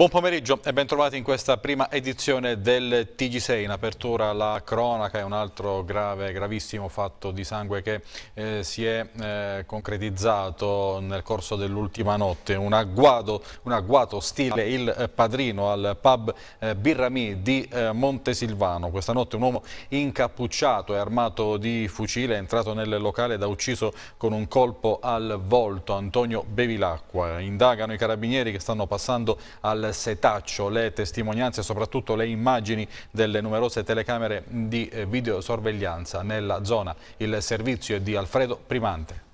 Buon pomeriggio e bentrovati in questa prima edizione del TG6. In apertura la cronaca è un altro grave, gravissimo fatto di sangue che eh, si è eh, concretizzato nel corso dell'ultima notte. Un agguato, un agguato, stile il eh, padrino al pub eh, Birrami di eh, Montesilvano. Questa notte un uomo incappucciato e armato di fucile è entrato nel locale ed ha ucciso con un colpo al volto Antonio Bevilacqua. Indagano i carabinieri che stanno passando al setaccio. Le testimonianze e soprattutto le immagini delle numerose telecamere di eh, videosorveglianza nella zona. Il servizio è di Alfredo Primante.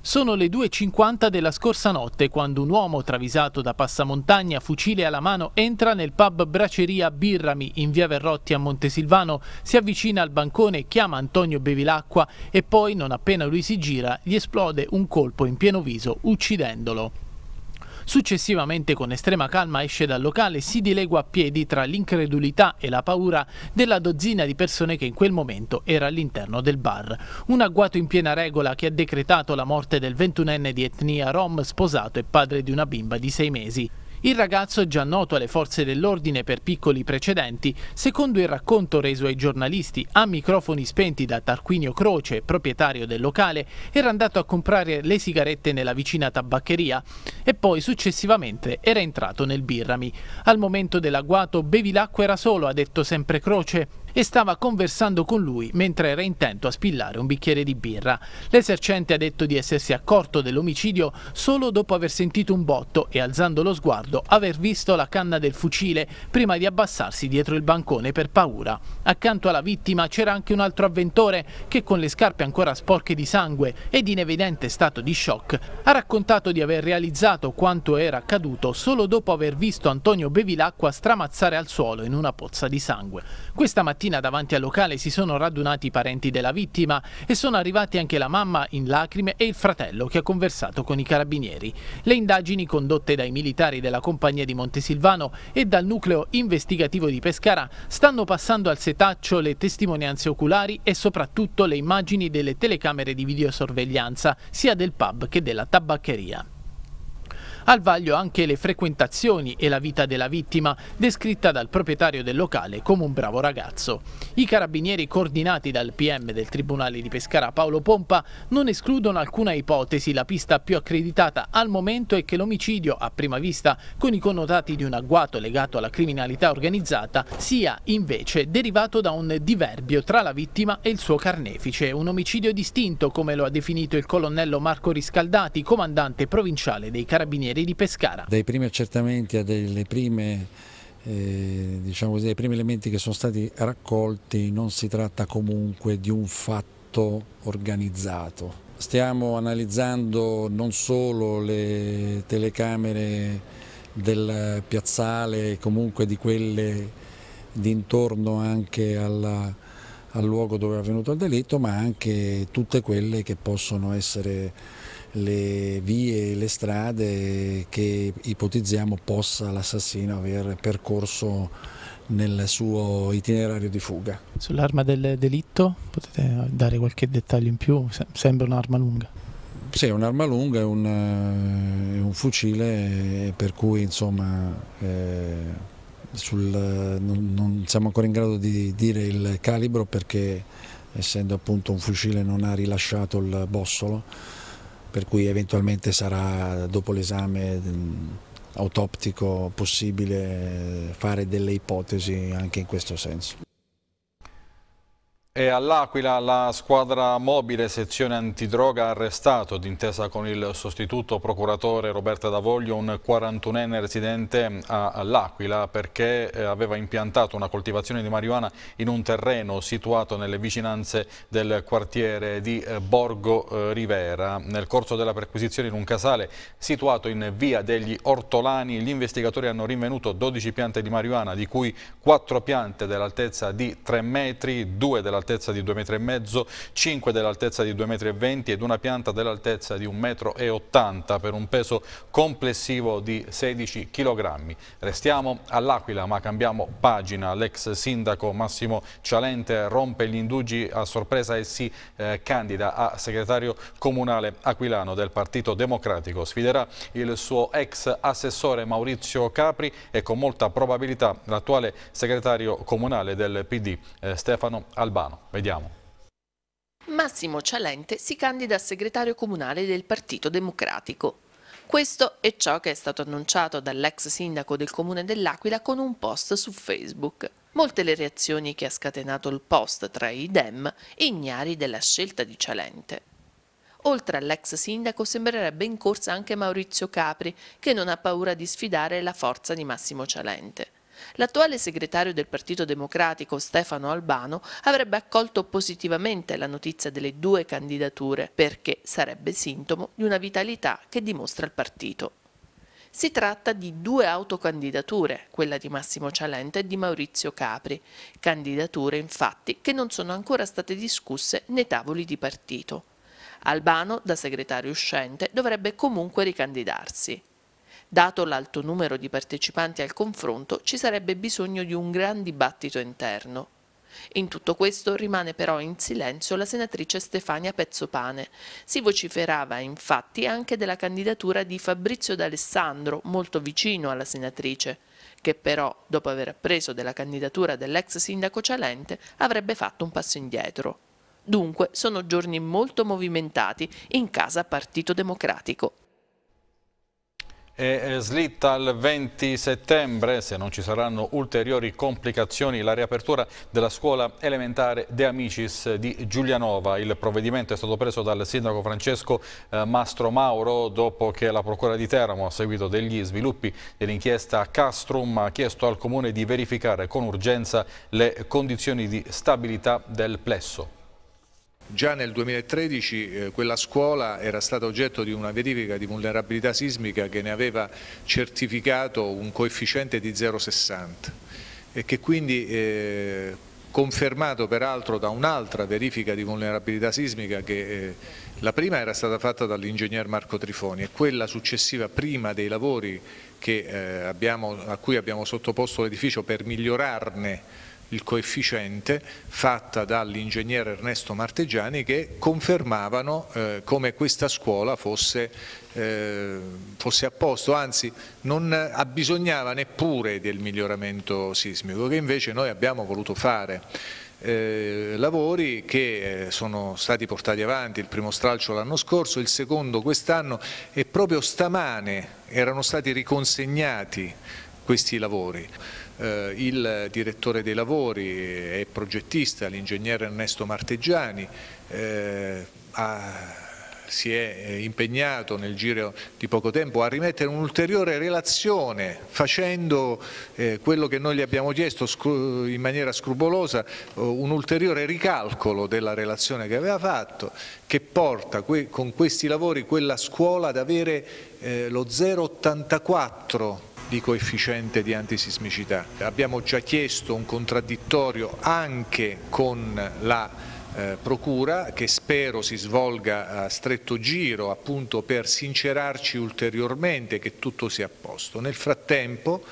Sono le 2.50 della scorsa notte quando un uomo travisato da passamontagna, fucile alla mano, entra nel pub Braceria Birrami in via Verrotti a Montesilvano, si avvicina al bancone, chiama Antonio Bevilacqua e poi, non appena lui si gira, gli esplode un colpo in pieno viso, uccidendolo. Successivamente con estrema calma esce dal locale e si dilegua a piedi tra l'incredulità e la paura della dozzina di persone che in quel momento era all'interno del bar. Un agguato in piena regola che ha decretato la morte del ventunenne di etnia rom sposato e padre di una bimba di sei mesi. Il ragazzo già noto alle forze dell'ordine per piccoli precedenti. Secondo il racconto reso ai giornalisti a microfoni spenti da Tarquinio Croce, proprietario del locale, era andato a comprare le sigarette nella vicina tabaccheria e poi successivamente era entrato nel birrami. Al momento dell'agguato bevi l'acqua era solo, ha detto sempre Croce, e stava conversando con lui mentre era intento a spillare un bicchiere di birra. L'esercente ha detto di essersi accorto dell'omicidio solo dopo aver sentito un botto e alzando lo sguardo aver visto la canna del fucile prima di abbassarsi dietro il bancone per paura. Accanto alla vittima c'era anche un altro avventore che con le scarpe ancora sporche di sangue ed in evidente stato di shock ha raccontato di aver realizzato quanto era accaduto solo dopo aver visto Antonio Bevilacqua stramazzare al suolo in una pozza di sangue. Questa mattina mattina davanti al locale si sono radunati i parenti della vittima e sono arrivati anche la mamma in lacrime e il fratello che ha conversato con i carabinieri. Le indagini condotte dai militari della compagnia di Montesilvano e dal nucleo investigativo di Pescara stanno passando al setaccio le testimonianze oculari e soprattutto le immagini delle telecamere di videosorveglianza sia del pub che della tabaccheria. Al vaglio anche le frequentazioni e la vita della vittima, descritta dal proprietario del locale come un bravo ragazzo. I carabinieri coordinati dal PM del Tribunale di Pescara Paolo Pompa non escludono alcuna ipotesi. La pista più accreditata al momento è che l'omicidio, a prima vista con i connotati di un agguato legato alla criminalità organizzata, sia invece derivato da un diverbio tra la vittima e il suo carnefice. Un omicidio distinto, come lo ha definito il colonnello Marco Riscaldati, comandante provinciale dei carabinieri Carabinieri di Pescara. Dai primi accertamenti a delle prime eh, diciamo così, dai primi elementi che sono stati raccolti non si tratta comunque di un fatto organizzato. Stiamo analizzando non solo le telecamere del piazzale comunque di quelle d'intorno anche alla, al luogo dove è avvenuto il delitto, ma anche tutte quelle che possono essere le vie, le strade che ipotizziamo possa l'assassino aver percorso nel suo itinerario di fuga. Sull'arma del delitto potete dare qualche dettaglio in più? Sembra un'arma lunga. Sì, è un'arma lunga, è un, è eh, un fucile eh, per cui insomma... Eh, sul, non, non, siamo ancora in grado di dire il calibro perché essendo appunto un fucile non ha rilasciato il bossolo per cui eventualmente sarà dopo l'esame mm, autoptico possibile fare delle ipotesi anche in questo senso. E all'Aquila la squadra mobile sezione antidroga ha arrestato, d'intesa con il sostituto procuratore Roberto Davoglio, un 41enne residente all'Aquila perché eh, aveva impiantato una coltivazione di marijuana in un terreno situato nelle vicinanze del quartiere di eh, Borgo eh, Rivera. Nel corso della perquisizione in un casale situato in via degli Ortolani, gli investigatori hanno rinvenuto 12 piante di marijuana, di cui 4 piante dell'altezza di 3 metri, 2 dell'altezza dell'altezza di 2,5 m, 5 dell'altezza di 2,20 m ed una pianta dell'altezza di 1,80 m per un peso complessivo di 16 kg. Restiamo all'Aquila ma cambiamo pagina. L'ex sindaco Massimo Cialente rompe gli indugi a sorpresa e si eh, candida a segretario comunale aquilano del Partito Democratico. Sfiderà il suo ex assessore Maurizio Capri e con molta probabilità l'attuale segretario comunale del PD eh, Stefano Albano. Milano. Vediamo. Massimo Cialente si candida a segretario comunale del Partito Democratico. Questo è ciò che è stato annunciato dall'ex sindaco del comune dell'Aquila con un post su Facebook. Molte le reazioni che ha scatenato il post tra i Dem, ignari della scelta di Cialente. Oltre all'ex sindaco sembrerebbe in corsa anche Maurizio Capri, che non ha paura di sfidare la forza di Massimo Cialente. L'attuale segretario del Partito Democratico Stefano Albano avrebbe accolto positivamente la notizia delle due candidature perché sarebbe sintomo di una vitalità che dimostra il partito. Si tratta di due autocandidature, quella di Massimo Cialente e di Maurizio Capri, candidature infatti che non sono ancora state discusse nei tavoli di partito. Albano, da segretario uscente, dovrebbe comunque ricandidarsi. Dato l'alto numero di partecipanti al confronto, ci sarebbe bisogno di un gran dibattito interno. In tutto questo rimane però in silenzio la senatrice Stefania Pezzopane. Si vociferava infatti anche della candidatura di Fabrizio D'Alessandro, molto vicino alla senatrice, che però, dopo aver appreso della candidatura dell'ex sindaco Cialente, avrebbe fatto un passo indietro. Dunque sono giorni molto movimentati in casa Partito Democratico è eh, slitta al 20 settembre, se non ci saranno ulteriori complicazioni, la riapertura della scuola elementare De Amicis di Giulianova. Il provvedimento è stato preso dal sindaco Francesco eh, Mastro Mauro dopo che la procura di Teramo, a seguito degli sviluppi dell'inchiesta Castrum, ha chiesto al comune di verificare con urgenza le condizioni di stabilità del plesso. Già nel 2013 eh, quella scuola era stata oggetto di una verifica di vulnerabilità sismica che ne aveva certificato un coefficiente di 0,60 e che quindi eh, confermato peraltro da un'altra verifica di vulnerabilità sismica che eh, la prima era stata fatta dall'ingegner Marco Trifoni e quella successiva prima dei lavori che, eh, abbiamo, a cui abbiamo sottoposto l'edificio per migliorarne il coefficiente fatta dall'ingegnere Ernesto Martegiani che confermavano eh, come questa scuola fosse, eh, fosse, a posto, anzi non abbisognava neppure del miglioramento sismico che invece noi abbiamo voluto fare. Eh, lavori che eh, sono stati portati avanti, il primo stralcio l'anno scorso, il secondo quest'anno e proprio stamane erano stati riconsegnati questi lavori eh, il direttore dei lavori e eh, progettista, l'ingegnere Ernesto Marteggiani, eh, ha si è impegnato nel giro di poco tempo a rimettere un'ulteriore relazione facendo eh, quello che noi gli abbiamo chiesto in maniera scrupolosa eh, un ulteriore ricalcolo della relazione che aveva fatto che porta con questi lavori quella scuola ad avere lo 084 di coefficiente di antisismicità. Abbiamo già chiesto un contraddittorio anche con la eh, procura che spero si svolga a stretto giro appunto per sincerarci ulteriormente che tutto sia a posto. Nel frattempo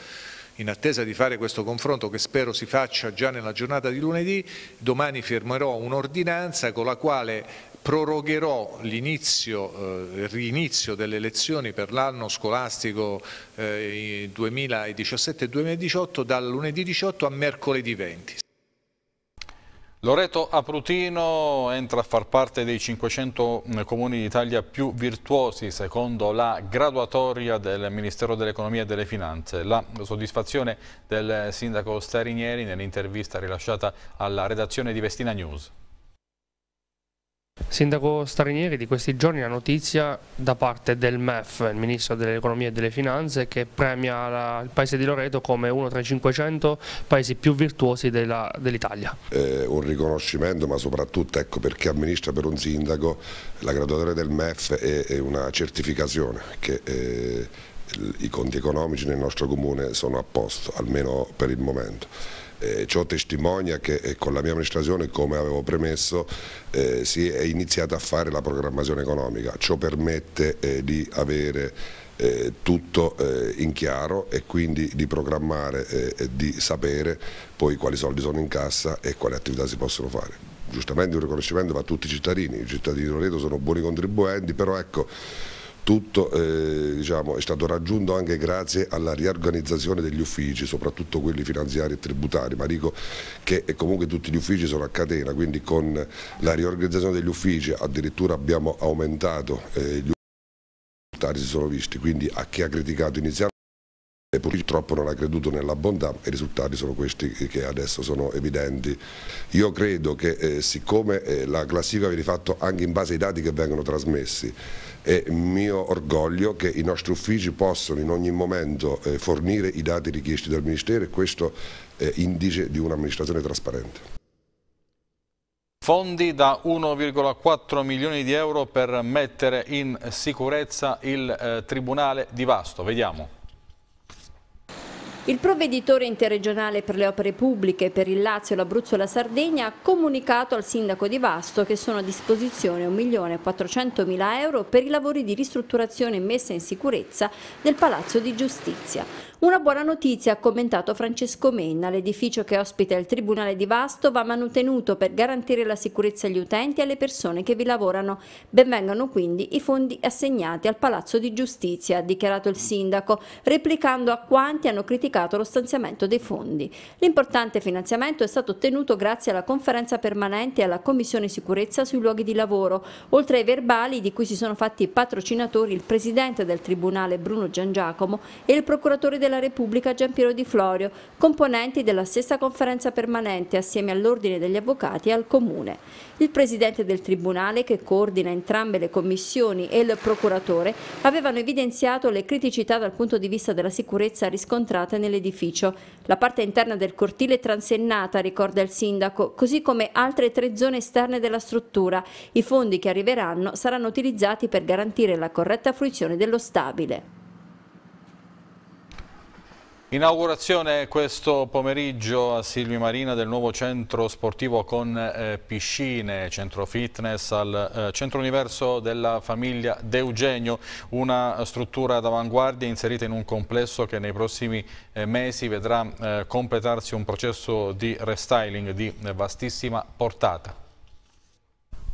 in attesa di fare questo confronto che spero si faccia già nella giornata di lunedì, domani firmerò un'ordinanza con la quale prorogherò l'inizio, eh, il rinizio delle lezioni per l'anno scolastico 2017-2018 eh, dal lunedì 18 a mercoledì 20. Loreto Aprutino entra a far parte dei 500 mm, comuni d'Italia più virtuosi secondo la graduatoria del Ministero dell'Economia e delle Finanze. La soddisfazione del sindaco Starinieri nell'intervista rilasciata alla redazione di Vestina News. Sindaco Starinieri, di questi giorni la notizia da parte del MEF, il Ministro dell'Economia e delle Finanze, che premia la, il paese di Loreto come uno tra i 500 paesi più virtuosi dell'Italia. Dell eh, un riconoscimento, ma soprattutto ecco, perché amministra per un sindaco la graduatoria del MEF è, è una certificazione che... Eh, i conti economici nel nostro comune sono a posto, almeno per il momento. Eh, ciò testimonia che eh, con la mia amministrazione, come avevo premesso, eh, si è iniziata a fare la programmazione economica, ciò permette eh, di avere eh, tutto eh, in chiaro e quindi di programmare e di sapere poi quali soldi sono in cassa e quali attività si possono fare. Giustamente un riconoscimento va a tutti i cittadini, i cittadini di Loreto sono buoni contribuenti, però ecco tutto eh, diciamo, è stato raggiunto anche grazie alla riorganizzazione degli uffici, soprattutto quelli finanziari e tributari, ma dico che eh, comunque tutti gli uffici sono a catena, quindi con la riorganizzazione degli uffici addirittura abbiamo aumentato eh, gli uffici si sono visti, quindi a chi ha criticato inizialmente e purtroppo non ha creduto nella bontà e i risultati sono questi che adesso sono evidenti. Io credo che eh, siccome eh, la classifica viene fatta anche in base ai dati che vengono trasmessi, è mio orgoglio che i nostri uffici possano in ogni momento eh, fornire i dati richiesti dal Ministero e questo è indice di un'amministrazione trasparente. Fondi da 1,4 milioni di euro per mettere in sicurezza il eh, Tribunale di Vasto. Vediamo. Il provveditore interregionale per le opere pubbliche per il Lazio, l'Abruzzo e la Sardegna ha comunicato al sindaco di Vasto che sono a disposizione 1.400.000 euro per i lavori di ristrutturazione e messa in sicurezza del Palazzo di Giustizia. Una buona notizia, ha commentato Francesco Menna, l'edificio che ospita il Tribunale di Vasto va manutenuto per garantire la sicurezza agli utenti e alle persone che vi lavorano. Benvengano quindi i fondi assegnati al Palazzo di Giustizia, ha dichiarato il sindaco, replicando a quanti hanno criticato certificato lo stanziamento dei fondi. L'importante finanziamento è stato ottenuto grazie alla conferenza permanente e alla Commissione Sicurezza sui luoghi di lavoro, oltre ai verbali di cui si sono fatti patrocinatori il Presidente del Tribunale Bruno Giangiacomo e il Procuratore della Repubblica Gian Piero Di Florio, componenti della stessa conferenza permanente assieme all'Ordine degli Avvocati e al Comune. Il Presidente del Tribunale, che coordina entrambe le commissioni, e il Procuratore avevano evidenziato le criticità dal punto di vista della sicurezza riscontrate nel nell'edificio. La parte interna del cortile è transennata, ricorda il sindaco, così come altre tre zone esterne della struttura. I fondi che arriveranno saranno utilizzati per garantire la corretta fruizione dello stabile. Inaugurazione questo pomeriggio a Silvi Marina del nuovo centro sportivo con eh, piscine, centro fitness al eh, centro universo della famiglia De Eugenio, una struttura d'avanguardia inserita in un complesso che nei prossimi eh, mesi vedrà eh, completarsi un processo di restyling di eh, vastissima portata.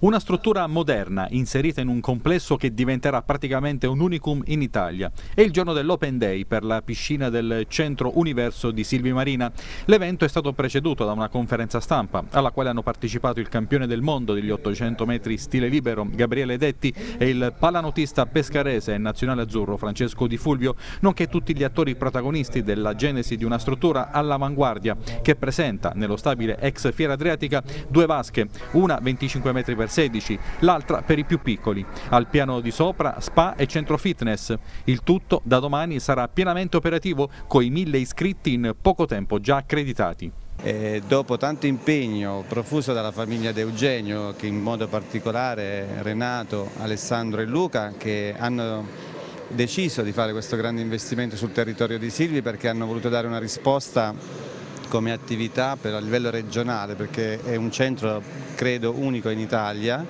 Una struttura moderna inserita in un complesso che diventerà praticamente un unicum in Italia. È il giorno dell'Open Day per la piscina del Centro Universo di Silvi Marina. L'evento è stato preceduto da una conferenza stampa alla quale hanno partecipato il campione del mondo degli 800 metri stile libero Gabriele Detti e il palanotista pescarese e nazionale azzurro Francesco Di Fulvio, nonché tutti gli attori protagonisti della genesi di una struttura all'avanguardia che presenta nello stabile ex Fiera Adriatica due vasche, una 25 metri per 16, l'altra per i più piccoli. Al piano di sopra spa e centro fitness. Il tutto da domani sarà pienamente operativo coi mille iscritti in poco tempo già accreditati. E dopo tanto impegno profuso dalla famiglia De Eugenio, che in modo particolare Renato, Alessandro e Luca, che hanno deciso di fare questo grande investimento sul territorio di Silvi perché hanno voluto dare una risposta come attività per, a livello regionale perché è un centro credo unico in Italia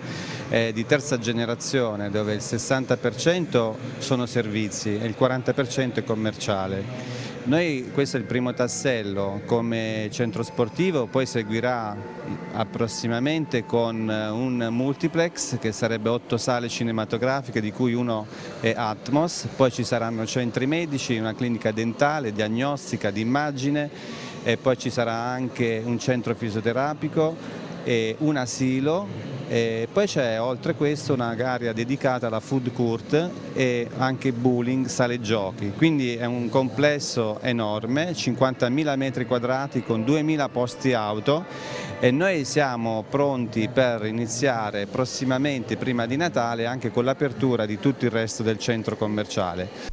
eh, di terza generazione dove il 60% sono servizi e il 40% è commerciale. Noi, questo è il primo tassello come centro sportivo, poi seguirà prossimamente con eh, un multiplex che sarebbe otto sale cinematografiche di cui uno è Atmos, poi ci saranno centri medici, una clinica dentale, diagnostica, di immagine e poi ci sarà anche un centro fisioterapico e un asilo e poi c'è oltre questo una un'area dedicata alla food court e anche bowling, sale giochi, quindi è un complesso enorme, 50.000 metri quadrati con 2.000 posti auto e noi siamo pronti per iniziare prossimamente prima di Natale anche con l'apertura di tutto il resto del centro commerciale.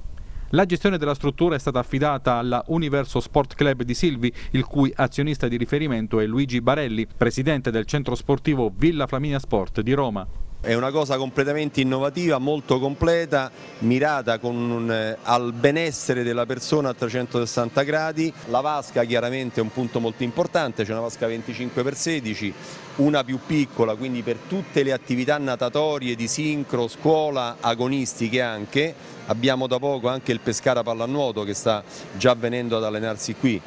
La gestione della struttura è stata affidata alla Universo Sport Club di Silvi, il cui azionista di riferimento è Luigi Barelli, presidente del centro sportivo Villa Flaminia Sport di Roma. È una cosa completamente innovativa, molto completa, mirata un, eh, al benessere della persona a 360 gradi. La vasca chiaramente è un punto molto importante, c'è una vasca 25x16, una più piccola, quindi per tutte le attività natatorie di sincro, scuola, agonistiche anche abbiamo da poco anche il Pescara Pallanuoto che sta già venendo ad allenarsi qui.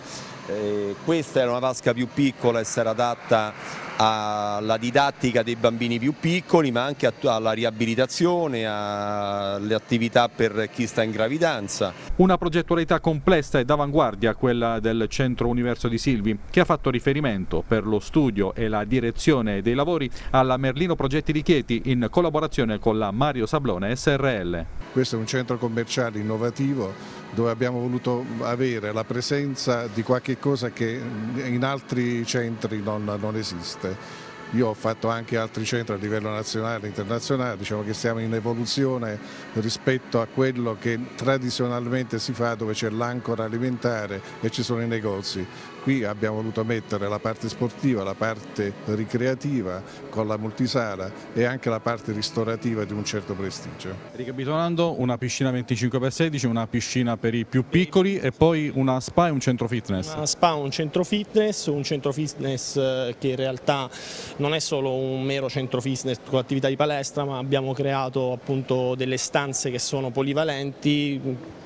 Eh, questa era una vasca più piccola e sarà adatta alla didattica dei bambini più piccoli ma anche alla riabilitazione, alle attività per chi sta in gravidanza. Una progettualità complessa e d'avanguardia quella del Centro Universo di Silvi che ha fatto riferimento per lo studio e la direzione dei lavori alla Merlino Progetti di Chieti in collaborazione con la Mario Sablone SRL. Questo è un centro commerciale innovativo dove abbiamo voluto avere la presenza di qualche cosa che in altri centri non, non esiste. Io ho fatto anche altri centri a livello nazionale e internazionale, diciamo che siamo in evoluzione rispetto a quello che tradizionalmente si fa dove c'è l'ancora alimentare e ci sono i negozi. Qui abbiamo voluto mettere la parte sportiva, la parte ricreativa con la multisala e anche la parte ristorativa di un certo prestigio. Ricapitolando, una piscina 25x16, una piscina per i più piccoli e poi una spa e un centro fitness. Una spa, e un centro fitness, un centro fitness eh, che in realtà non è solo un mero centro fitness con attività di palestra, ma abbiamo creato appunto delle stanze che sono polivalenti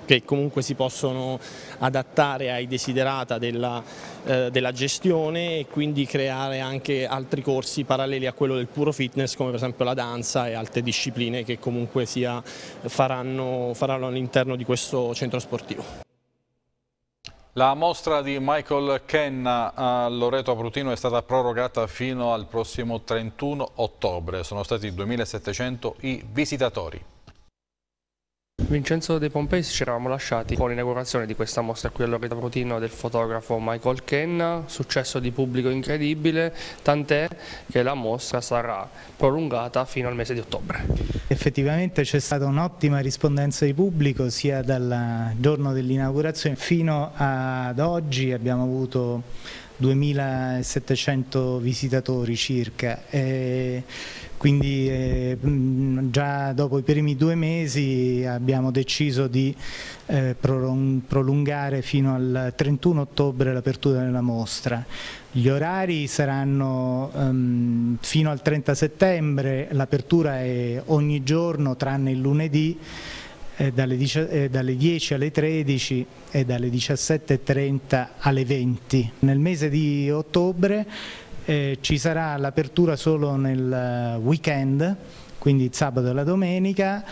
che comunque si possono adattare ai desiderata della, eh, della, gestione e quindi creare anche altri corsi paralleli a quello del puro fitness come per esempio la danza e altre discipline che comunque sia, faranno, faranno all'interno di questo centro sportivo. La mostra di Michael Kenna a Loreto Aprutino è stata prorogata fino al prossimo 31 ottobre. Sono stati 2.700 i visitatori. Vincenzo De Pompei ci eravamo lasciati con l'inaugurazione di questa mostra qui all'Orita Protino del fotografo Michael Kenna, successo di pubblico incredibile, tant'è che la mostra sarà prolungata fino al mese di ottobre. Effettivamente c'è stata un'ottima rispondenza di pubblico sia dal giorno dell'inaugurazione fino ad oggi abbiamo avuto 2700 visitatori circa, eh, quindi eh, già dopo i primi due mesi abbiamo deciso di eh, prolungare fino al 31 ottobre l'apertura della mostra. Gli orari saranno ehm, fino al 30 settembre, l'apertura è ogni giorno tranne il lunedì, dalle, eh, dalle, 10 eh, alle 13 e dalle 17.30 alle 20. Nel mese di ottobre eh, ci sarà l'apertura solo nel eh, weekend, quindi il sabato e la domenica,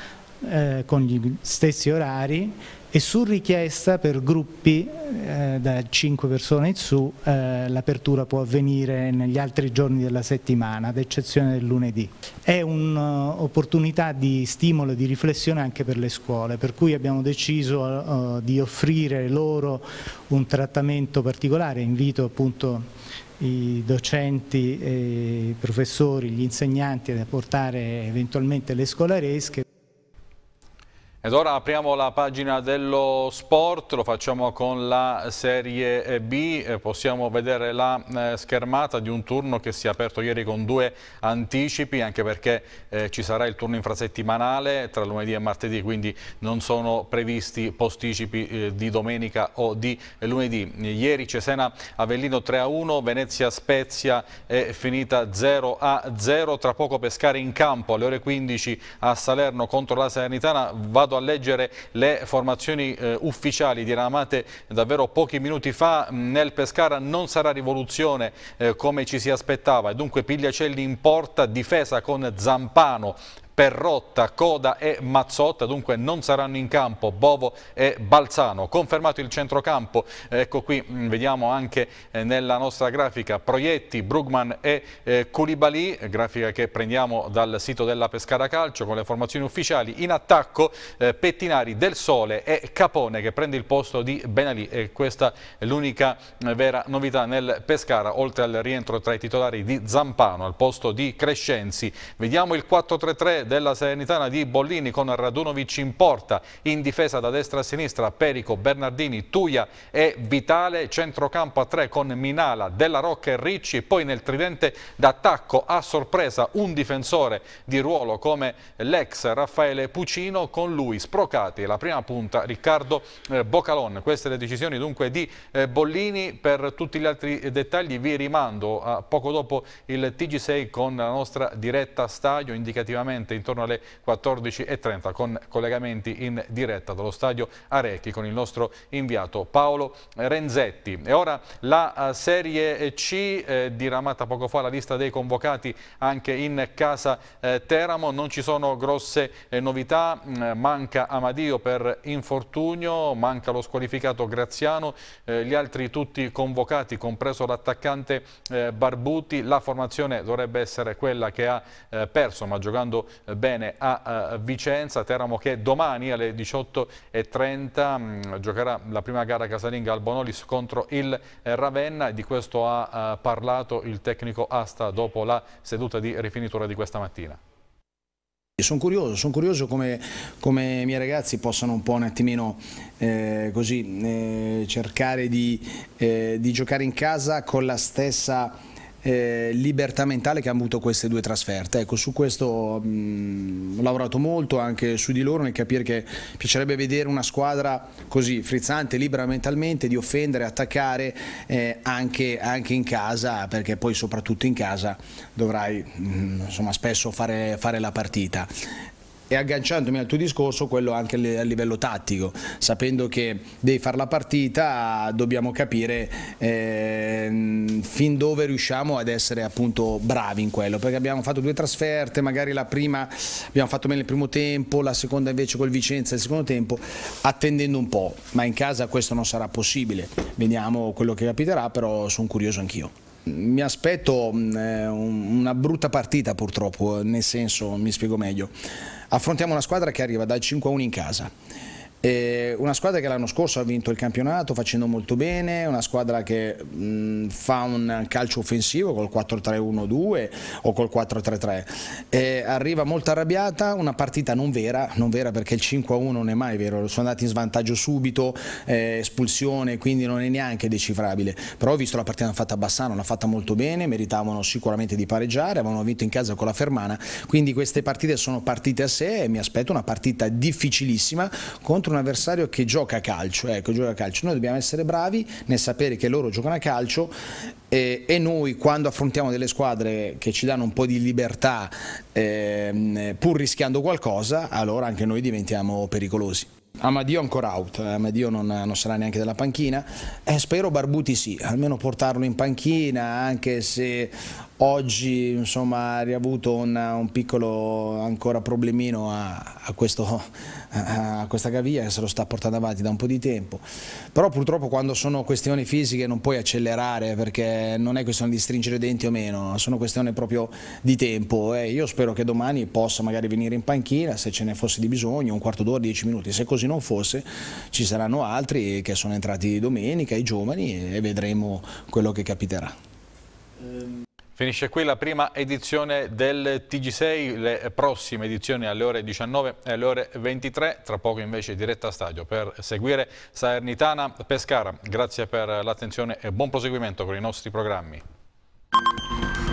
eh, con gli stessi orari e su richiesta per gruppi eh, da 5 persone in su eh, l'apertura può avvenire negli altri giorni della settimana, ad eccezione del lunedì. È un'opportunità di stimolo e di riflessione anche per le scuole, per cui abbiamo deciso eh, di offrire loro un trattamento particolare, invito appunto i docenti, i professori, gli insegnanti a portare eventualmente le scolaresche. Ed ora apriamo la pagina dello sport, lo facciamo con la Serie B, eh, possiamo vedere la eh, schermata di un turno che si è aperto ieri con due anticipi, anche perché eh, ci sarà il turno infrasettimanale tra lunedì e martedì, quindi non sono previsti posticipi eh, di domenica o di lunedì. Ieri Cesena-Avellino 3-1, Venezia-Spezia è finita 0-0, tra poco Pescare in campo alle ore 15 a Salerno contro la Salernitana, vado a leggere le formazioni eh, ufficiali diramate davvero pochi minuti fa. Mm, nel Pescara non sarà rivoluzione eh, come ci si aspettava e dunque Pigliacelli in porta, difesa con Zampano Perrotta, Coda e Mazzotta, dunque non saranno in campo Bovo e Balzano. Confermato il centrocampo, ecco qui mm, vediamo anche eh, nella nostra grafica Proietti, Brugman e eh, Koulibaly, grafica che prendiamo dal sito della Pescara Calcio con le formazioni ufficiali. In attacco eh, Pettinari, Del Sole e Capone che prende il posto di Benalì e questa è l'unica mm, vera novità nel Pescara, oltre al rientro tra i titolari di Zampano al posto di Crescenzi. Vediamo il 4-3-3 della Serenitana di Bollini con Radunovic in porta, in difesa da destra a sinistra Perico, Bernardini, Tuia e Vitale, centrocampo a tre con Minala, Della Rocca e Ricci, poi nel tridente d'attacco a sorpresa un difensore di ruolo come l'ex Raffaele Pucino, con lui Sprocati, la prima punta Riccardo eh, Bocalon. Queste le decisioni dunque di eh, Bollini, per tutti gli altri eh, dettagli vi rimando a poco dopo il TG6 con la nostra diretta stadio indicativamente notte intorno alle 14.30 con collegamenti in diretta dallo stadio Arecchi con il nostro inviato Paolo Renzetti. E ora la eh, Serie C eh, diramata poco fa la lista dei convocati anche in casa eh, Teramo, non ci sono grosse eh, novità, mm, manca Amadio per infortunio, manca lo squalificato Graziano, eh, gli altri tutti convocati compreso l'attaccante eh, Barbuti, la formazione dovrebbe essere quella che ha perso ma giocando bene a Vicenza, Teramo che domani alle 18.30 mm, giocherà la prima gara casalinga al Bonolis contro il eh, Ravenna e di questo ha eh, parlato il tecnico Asta dopo la seduta di rifinitura di questa mattina. Sono curioso, sono curioso come, come, i miei ragazzi possano un po' un attimino eh, così, eh, cercare di, eh, di giocare in casa con la stessa eh, libertà mentale che hanno avuto queste due trasferte. Ecco, su questo mh, mm, ho lavorato molto anche su di loro nel capire che piacerebbe vedere una squadra così frizzante, libera mentalmente, di offendere, attaccare eh, anche, anche, in casa, perché poi soprattutto in casa dovrai mh, mm, insomma, spesso fare, fare la partita e agganciandomi al tuo discorso, quello anche a livello tattico, sapendo che devi fare la partita dobbiamo capire eh, fin dove riusciamo ad essere appunto bravi in quello, perché abbiamo fatto due trasferte, magari la prima abbiamo fatto bene il primo tempo, la seconda invece col Vicenza il secondo tempo, attendendo un po', ma in casa questo non sarà possibile, vediamo quello che capiterà, però sono curioso anch'io mi aspetto mm, eh, una brutta partita purtroppo, eh, nel senso, mi spiego meglio affrontiamo una squadra che arriva dal 5-1 in casa e una squadra che l'anno scorso ha vinto il campionato facendo molto bene, una squadra che mh, fa un calcio offensivo col 4-3-1-2 o col 4-3-3. Arriva molto arrabbiata, una partita non vera, non vera perché il 5-1 non è mai vero, sono andati in svantaggio subito, eh, espulsione, quindi non è neanche decifrabile. Però ho visto la partita fatta a Bassano, l'ha fatta molto bene, meritavano sicuramente di pareggiare, avevano vinto in casa con la Fermana, quindi queste partite sono partite a sé e mi aspetto una partita difficilissima contro un avversario che gioca a calcio, ecco, gioca a calcio. Noi dobbiamo essere bravi nel sapere che loro giocano a calcio e, eh, e noi quando affrontiamo delle squadre che ci danno un po' di libertà eh, pur rischiando qualcosa, allora anche noi diventiamo pericolosi. Amadio ancora out, eh, Amadio non, non, sarà neanche della panchina, eh, spero Barbuti sì, almeno portarlo in panchina anche se Oggi insomma, ha riavuto una, un piccolo ancora problemino a, a, questo, a, questa caviglia che se lo sta portando avanti da un po' di tempo. Però purtroppo quando sono questioni fisiche non puoi accelerare perché non è questione di stringere i denti o meno, sono questioni proprio di tempo. E io spero che domani possa magari venire in panchina se ce ne fosse di bisogno, un quarto d'ora, dieci minuti. Se così non fosse ci saranno altri che sono entrati domenica, i giovani, e vedremo quello che capiterà. Um Finisce qui la prima edizione del TG6, le prossime edizioni alle ore 19 e alle ore 23, tra poco invece diretta a stadio per seguire Salernitana Pescara. Grazie per l'attenzione e buon proseguimento con i nostri programmi.